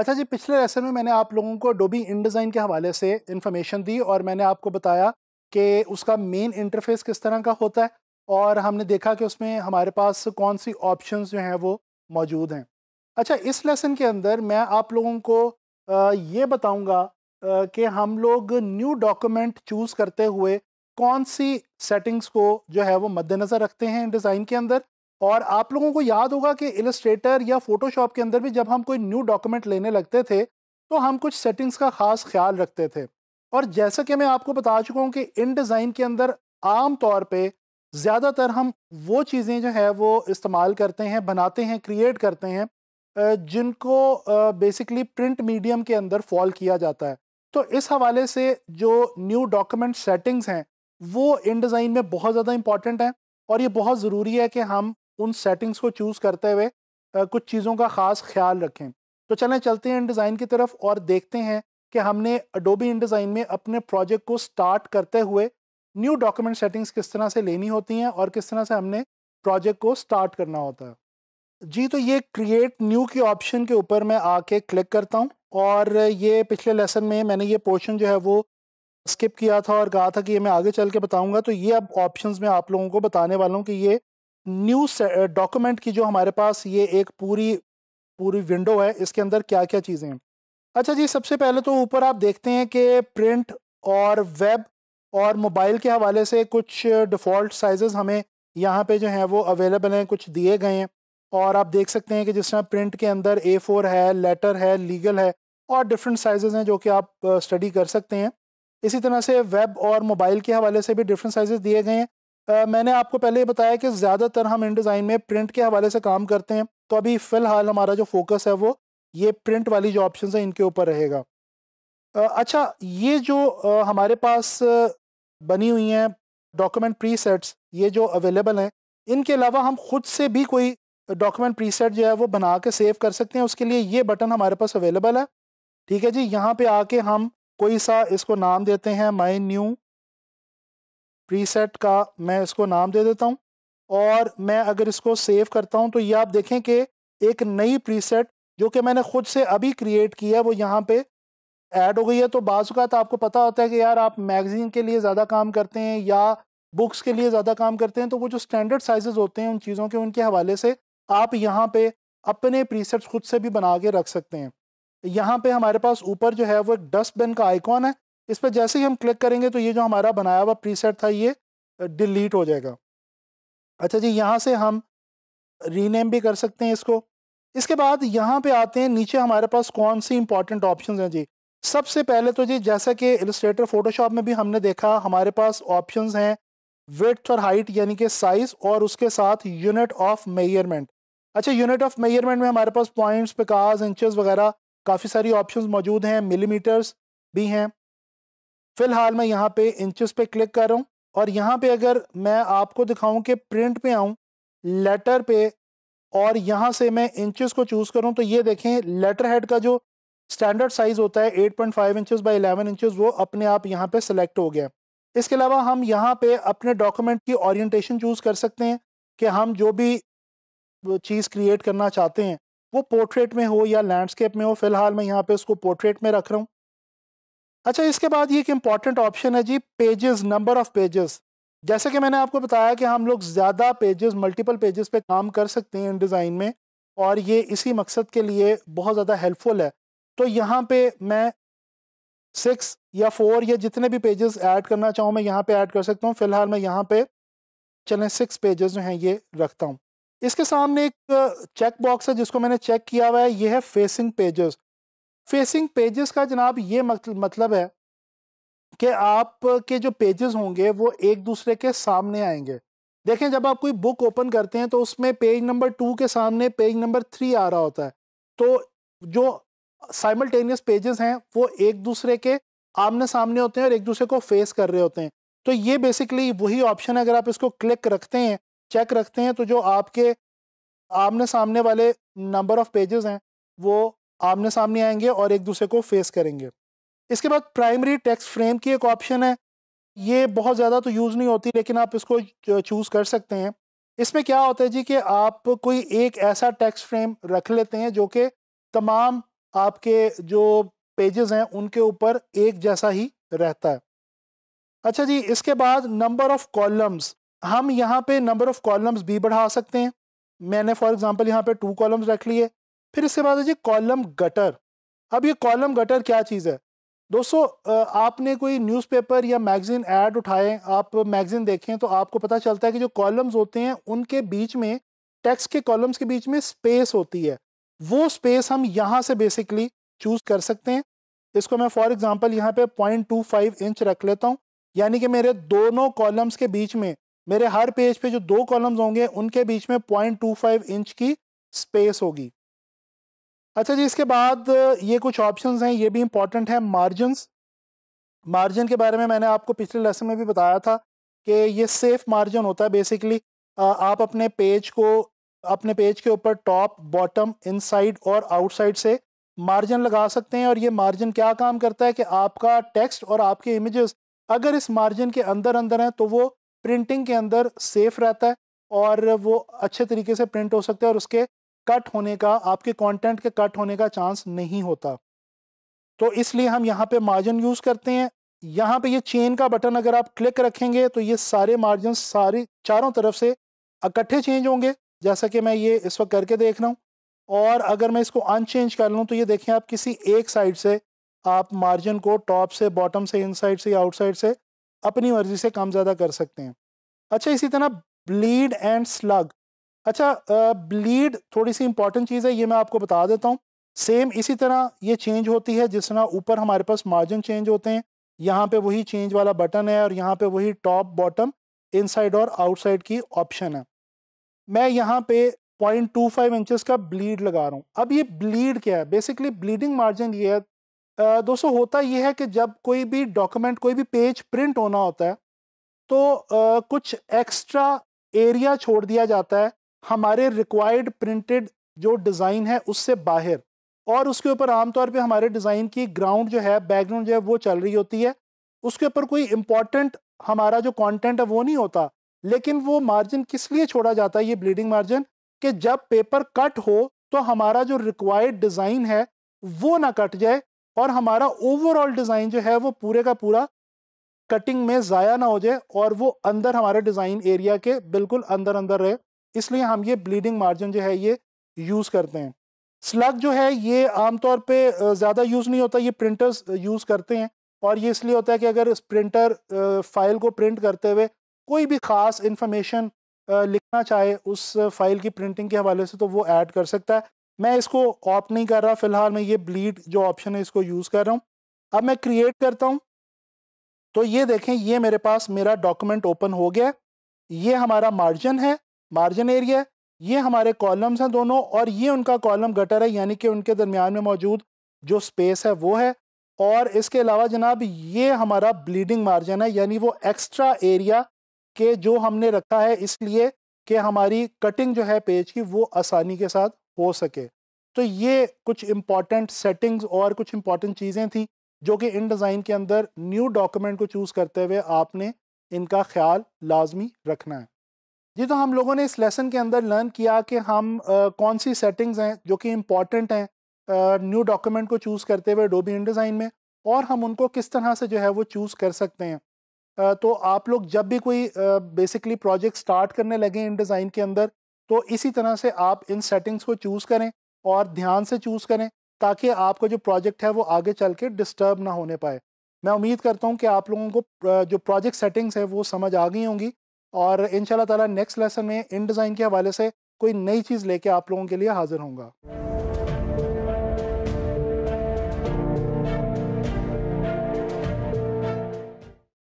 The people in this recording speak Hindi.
अच्छा जी पिछले लेसन में मैंने आप लोगों को डोबी इन डिज़ाइन के हवाले से इन्फॉर्मेशन दी और मैंने आपको बताया कि उसका मेन इंटरफेस किस तरह का होता है और हमने देखा कि उसमें हमारे पास कौन सी ऑप्शन जो हैं वो मौजूद हैं अच्छा इस लेसन के अंदर मैं आप लोगों को ये बताऊँगा कि हम लोग न्यू डॉक्यूमेंट चूज़ करते हुए कौन सी सेटिंग्स को जो है वो मद्देनज़र रखते हैं डिज़ाइन के अंदर और आप लोगों को याद होगा कि इलस्ट्रेटर या फोटोशॉप के अंदर भी जब हम कोई न्यू डॉक्यूमेंट लेने लगते थे तो हम कुछ सेटिंग्स का ख़ास ख्याल रखते थे और जैसा कि मैं आपको बता चुका हूँ कि इन डिज़ाइन के अंदर आम तौर पे ज़्यादातर हम वो चीज़ें जो है वो इस्तेमाल करते हैं बनाते हैं क्रिएट करते हैं जिनको बेसिकली प्रिंट मीडियम के अंदर फॉल किया जाता है तो इस हवाले से जो न्यू डॉक्यूमेंट सेटिंग्स हैं वो इन डिज़ाइन में बहुत ज़्यादा इंपॉर्टेंट हैं और ये बहुत ज़रूरी है कि हम उन सेटिंग्स को चूज़ करते हुए कुछ चीज़ों का ख़ास ख्याल रखें तो चलें चलते हैं डिज़ाइन की तरफ और देखते हैं कि हमने अडोबी डिज़ाइन में अपने प्रोजेक्ट को स्टार्ट करते हुए न्यू डॉक्यूमेंट सेटिंग्स किस तरह से लेनी होती हैं और किस तरह से हमने प्रोजेक्ट को स्टार्ट करना होता है जी तो ये क्रिएट न्यू के ऑप्शन के ऊपर मैं आके क्लिक करता हूँ और ये पिछले लेसन में मैंने ये पोर्शन जो है वो स्किप किया था और कहा था कि ये मैं आगे चल के बताऊँगा तो ये अब ऑप्शंस में आप लोगों को बताने वाला हूँ कि ये न्यू डॉक्यूमेंट की जो हमारे पास ये एक पूरी पूरी विंडो है इसके अंदर क्या क्या चीज़ें हैं अच्छा जी सबसे पहले तो ऊपर आप देखते हैं कि प्रिंट और वेब और मोबाइल के हवाले से कुछ डिफ़ॉल्ट साइज़ हमें यहाँ पे जो हैं वो अवेलेबल हैं कुछ दिए गए हैं और आप देख सकते हैं कि जिस तरह प्रिंट के अंदर ए फोर है लेटर है लीगल है और डिफरेंट साइजेज़ हैं जो कि आप स्टडी कर सकते हैं इसी तरह से वेब और मोबाइल के हवाले से भी डिफरेंट साइज़ दिए गए हैं मैंने आपको पहले बताया कि ज़्यादातर हम इन डिज़ाइन में प्रिंट के हवाले से काम करते हैं तो अभी फ़िलहाल हमारा जो फोकस है वो ये प्रिंट वाली जो ऑप्शन है इनके ऊपर रहेगा अच्छा ये जो हमारे पास बनी हुई हैं डॉक्यूमेंट सेट्स ये जो अवेलेबल हैं इनके अलावा हम खुद से भी कोई डॉक्यूमेंट सेट जो है वो बना के सेव कर सकते हैं उसके लिए ये बटन हमारे पास अवेलेबल है ठीक है जी यहाँ पे आके हम कोई सा इसको नाम देते हैं माई न्यू प्रीसेट का मैं इसको नाम दे देता हूँ और मैं अगर इसको सेव करता हूँ तो ये आप देखें कि एक नई प्रीसेट जो कि मैंने खुद से अभी क्रिएट की है वो यहाँ पे ऐड हो गई है तो तो आपको पता होता है कि यार आप मैगज़ीन के लिए ज़्यादा काम करते हैं या बुक्स के लिए ज़्यादा काम करते हैं तो वो जो स्टैंडर्ड साइज़ होते हैं उन चीज़ों के उनके हवाले से आप यहाँ पर अपने प्रीसेट्स खुद से भी बना के रख सकते हैं यहाँ पे हमारे पास ऊपर जो है वो एक डस्टबिन का आइकॉन है इस पर जैसे ही हम क्लिक करेंगे तो ये जो हमारा बनाया हुआ प्रीसेट था ये डिलीट हो जाएगा अच्छा जी यहाँ से हम रीनेम भी कर सकते हैं इसको इसके बाद यहाँ पे आते हैं नीचे हमारे पास कौन सी इंपॉर्टेंट ऑप्शन हैं जी सबसे पहले तो जी जैसा कि इलस्ट्रेटर फोटोशॉप में भी हमने देखा हमारे पास ऑप्शन हैं विथ और हाइट यानी कि साइज और उसके साथ यूनिट ऑफ मेयरमेंट अच्छा यूनिट ऑफ मेयरमेंट में हमारे पास पॉइंट्स पिकाज इंचज वगैरह काफ़ी सारी ऑप्शन मौजूद हैं मिलीमीटर्स भी हैं फिलहाल मैं यहाँ पे इंचेस पे क्लिक कर रहा हूँ और यहाँ पे अगर मैं आपको दिखाऊं कि प्रिंट पे आऊँ लेटर पे और यहाँ से मैं इंचेस को चूज़ करूँ तो ये देखें लेटर हेड का जो स्टैंडर्ड साइज़ होता है 8.5 point five inches by eleven inches वो अपने आप यहाँ पे सेलेक्ट हो गया इसके अलावा हम यहाँ पे अपने डॉक्यूमेंट की ओरिएंटेशन चूज़ कर सकते हैं कि हम जो भी चीज़ क्रिएट करना चाहते हैं वो पोर्ट्रेट में हो या लैंडस्केप में हो फिलहाल मैं यहाँ पे उसको पोर्ट्रेट में रख रहा हूँ अच्छा इसके बाद ये एक इम्पॉर्टेंट ऑप्शन है जी पेजेस नंबर ऑफ़ पेजेस जैसे कि मैंने आपको बताया कि हम लोग ज़्यादा पेजेस मल्टीपल पेजेस पे काम कर सकते हैं इन डिज़ाइन में और ये इसी मकसद के लिए बहुत ज़्यादा हेल्पफुल है तो यहाँ पे मैं सिक्स या फोर या जितने भी पेजेस ऐड करना चाहूँ मैं यहाँ पे ऐड कर सकता हूँ फ़िलहाल मैं यहाँ पे चलें सिक्स पेजेस जो हैं ये रखता हूँ इसके सामने एक चेक बॉक्स है जिसको मैंने चेक किया हुआ है ये है फेसिंग पेजेस फेसिंग पेजेस का जनाब ये मतलब है कि आपके जो पेजेस होंगे वो एक दूसरे के सामने आएंगे देखें जब आप कोई बुक ओपन करते हैं तो उसमें पेज नंबर टू के सामने पेज नंबर थ्री आ रहा होता है तो जो साइमल्टेनियस पेजेस हैं वो एक दूसरे के आमने सामने होते हैं और एक दूसरे को फेस कर रहे होते हैं तो ये बेसिकली वही ऑप्शन है अगर आप इसको क्लिक रखते हैं चेक रखते हैं तो जो आपके आमने सामने वाले नंबर ऑफ पेजेस हैं वो आमने सामने आएंगे और एक दूसरे को फेस करेंगे इसके बाद प्राइमरी टेक्स्ट फ्रेम की एक ऑप्शन है ये बहुत ज़्यादा तो यूज़ नहीं होती लेकिन आप इसको चूज़ कर सकते हैं इसमें क्या होता है जी कि आप कोई एक ऐसा टेक्स्ट फ्रेम रख लेते हैं जो कि तमाम आपके जो पेजेस हैं उनके ऊपर एक जैसा ही रहता है अच्छा जी इसके बाद नंबर ऑफ़ कॉलम्स हम यहाँ पे नंबर ऑफ़ कॉलम्स भी बढ़ा सकते हैं मैंने फॉर एग्जांपल यहाँ पे टू कॉलम्स रख लिए फिर इसके बाद है जी कॉलम गटर अब ये कॉलम गटर क्या चीज़ है दोस्तों आपने कोई न्यूज़पेपर या मैगज़ीन ऐड उठाएं आप मैगज़ीन देखें तो आपको पता चलता है कि जो कॉलम्स होते हैं उनके बीच में टेक्स्ट के कॉलम्स के बीच में स्पेस होती है वो स्पेस हम यहाँ से बेसिकली चूज़ कर सकते हैं इसको मैं फॉर एग्ज़ाम्पल यहाँ पे पॉइंट टू फाइव इंच रख लेता हूँ यानी कि मेरे दोनों कॉलम्स के बीच में मेरे हर पेज पे जो दो कॉलम्स होंगे उनके बीच में पॉइंट टू फाइव इंच की स्पेस होगी अच्छा जी इसके बाद ये कुछ ऑप्शंस हैं ये भी इम्पॉर्टेंट है मार्जिनस मार्जिन के बारे में मैंने आपको पिछले लेसन में भी बताया था कि ये सेफ मार्जिन होता है बेसिकली आप अपने पेज को अपने पेज के ऊपर टॉप बॉटम इनसाइड और आउटसाइड से मार्जिन लगा सकते हैं और ये मार्जिन क्या काम करता है कि आपका टेक्स्ट और आपके इमेजेस अगर इस मार्जिन के अंदर अंदर हैं तो वो प्रिंटिंग के अंदर सेफ रहता है और वो अच्छे तरीके से प्रिंट हो सकते हैं और उसके कट होने का आपके कंटेंट के कट होने का चांस नहीं होता तो इसलिए हम यहाँ पे मार्जिन यूज़ करते हैं यहाँ पे ये चेन का बटन अगर आप क्लिक रखेंगे तो ये सारे मार्जिन सारे चारों तरफ से इकट्ठे चेंज होंगे जैसा कि मैं ये इस वक्त करके देख रहा हूँ और अगर मैं इसको अनचेंज कर लूँ तो ये देखें आप किसी एक साइड से आप मार्जिन को टॉप से बॉटम से इन साइड से या आउटसाइड से अपनी मर्ज़ी से कम ज़्यादा कर सकते हैं अच्छा इसी तरह ब्लीड एंड स्लग अच्छा ब्लीड थोड़ी सी इंपॉर्टेंट चीज़ है ये मैं आपको बता देता हूँ सेम इसी तरह ये चेंज होती है जिस तरह ऊपर हमारे पास मार्जिन चेंज होते हैं यहाँ पे वही चेंज वाला बटन है और यहाँ पे वही टॉप बॉटम इनसाइड और आउटसाइड की ऑप्शन है मैं यहाँ पे 0.25 इंचज का ब्लीड लगा रहा हूँ अब ये ब्लीड क्या है बेसिकली ब्लीडिंग मार्जिन ये है दोस्तों होता ये है कि जब कोई भी डॉक्यूमेंट कोई भी पेज प्रिंट होना होता है तो आ, कुछ एक्स्ट्रा एरिया छोड़ दिया जाता है हमारे रिक्वायर्ड प्रिंटेड जो डिज़ाइन है उससे बाहर और उसके ऊपर आमतौर पे हमारे डिज़ाइन की ग्राउंड जो है बैकग्राउंड जो है वो चल रही होती है उसके ऊपर कोई इम्पॉर्टेंट हमारा जो कॉन्टेंट है वो नहीं होता लेकिन वो मार्जिन किस लिए छोड़ा जाता है ये ब्लीडिंग मार्जिन कि जब पेपर कट हो तो हमारा जो रिक्वायर्ड डिज़ाइन है वो ना कट जाए और हमारा ओवरऑल डिज़ाइन जो है वो पूरे का पूरा कटिंग में ज़ाया ना हो जाए और वो अंदर हमारे डिज़ाइन एरिया के बिल्कुल अंदर अंदर रहे इसलिए हम ये ब्लीडिंग मार्जिन जो है ये यूज़ करते हैं स्लग जो है ये आमतौर पे ज़्यादा यूज़ नहीं होता ये प्रिंटर्स यूज़ करते हैं और ये इसलिए होता है कि अगर प्रिंटर फाइल को प्रिंट करते हुए कोई भी ख़ास इंफॉर्मेशन लिखना चाहे उस फाइल की प्रिंटिंग के हवाले से तो वो ऐड कर सकता है मैं इसको ऑप नहीं कर रहा फ़िलहाल मैं ये ब्लीड जो ऑप्शन है इसको यूज़ कर रहा हूँ अब मैं क्रिएट करता हूँ तो ये देखें ये मेरे पास मेरा डॉक्यूमेंट ओपन हो गया ये हमारा मार्जिन है मार्जिन एरिया ये हमारे कॉलम्स हैं दोनों और ये उनका कॉलम गटर है यानी कि उनके दरमियान में मौजूद जो स्पेस है वो है और इसके अलावा जनाब ये हमारा ब्लीडिंग मार्जिन है यानी वो एक्स्ट्रा एरिया के जो हमने रखा है इसलिए कि हमारी कटिंग जो है पेज की वो आसानी के साथ हो सके तो ये कुछ इम्पॉर्टेंट सेटिंग्स और कुछ इम्पॉर्टेंट चीज़ें थी जो कि इन डिज़ाइन के अंदर न्यू डॉक्यूमेंट को चूज़ करते हुए आपने इनका ख्याल लाजमी रखना है जी तो हम लोगों ने इस लेसन के अंदर लर्न किया कि हम आ, कौन सी सेटिंग्स हैं जो कि इम्पॉर्टेंट हैं न्यू डॉक्यूमेंट को चूज़ करते हुए डोबी इंडिज़ाइन में और हम उनको किस तरह से जो है वो चूज़ कर सकते हैं आ, तो आप लोग जब भी कोई बेसिकली प्रोजेक्ट स्टार्ट करने लगे इंडिज़ाइन के अंदर तो इसी तरह से आप इन सेटिंग्स को चूज़ करें और ध्यान से चूज़ करें ताकि आपका जो प्रोजेक्ट है वो आगे चल के डिस्टर्ब ना होने पाए मैं उम्मीद करता हूँ कि आप लोगों को जो प्रोजेक्ट सेटिंग्स हैं वो समझ आ गई होंगी और इन ताला नेक्स्ट लेसन में इन डिज़ाइन के हवाले से कोई नई चीज़ लेके आप लोगों के लिए हाजिर होंगे